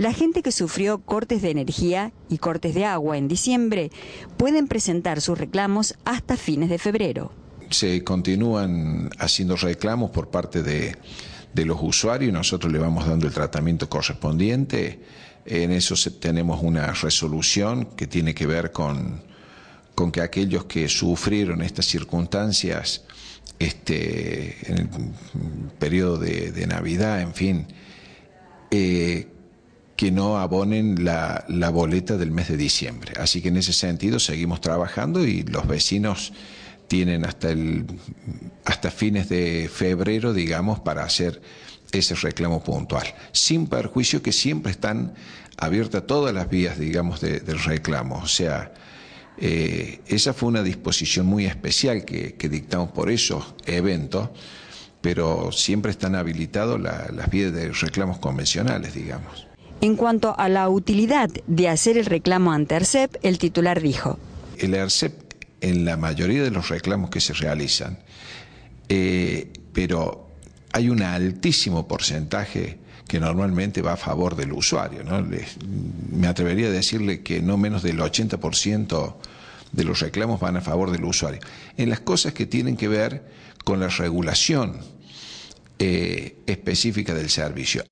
La gente que sufrió cortes de energía y cortes de agua en diciembre pueden presentar sus reclamos hasta fines de febrero. Se continúan haciendo reclamos por parte de, los usuarios, nosotros le vamos dando el tratamiento correspondiente. En eso tenemos una resolución que tiene que ver con, con que aquellos que sufrieron estas circunstancias este, en el periodo de, Navidad, en fin, eh, que no abonen la, boleta del mes de diciembre. Así que en ese sentido seguimos trabajando y los vecinos tienen hasta, el, hasta fines de febrero, digamos, para hacer ese reclamo puntual, sin perjuicio que siempre están abiertas todas las vías, digamos, del reclamo. O sea, eh, esa fue una disposición muy especial que, dictamos por esos eventos, pero siempre están habilitados las vías de reclamos convencionales, digamos. En cuanto a la utilidad de hacer el reclamo ante ARCEP, el titular dijo. El ARCEP, en la mayoría de los reclamos que se realizan, eh, pero hay un altísimo porcentaje que normalmente va a favor del usuario. me atrevería a decirle que no menos del 80% de los reclamos van a favor del usuario. En las cosas que tienen que ver con la regulación eh, específica del servicio.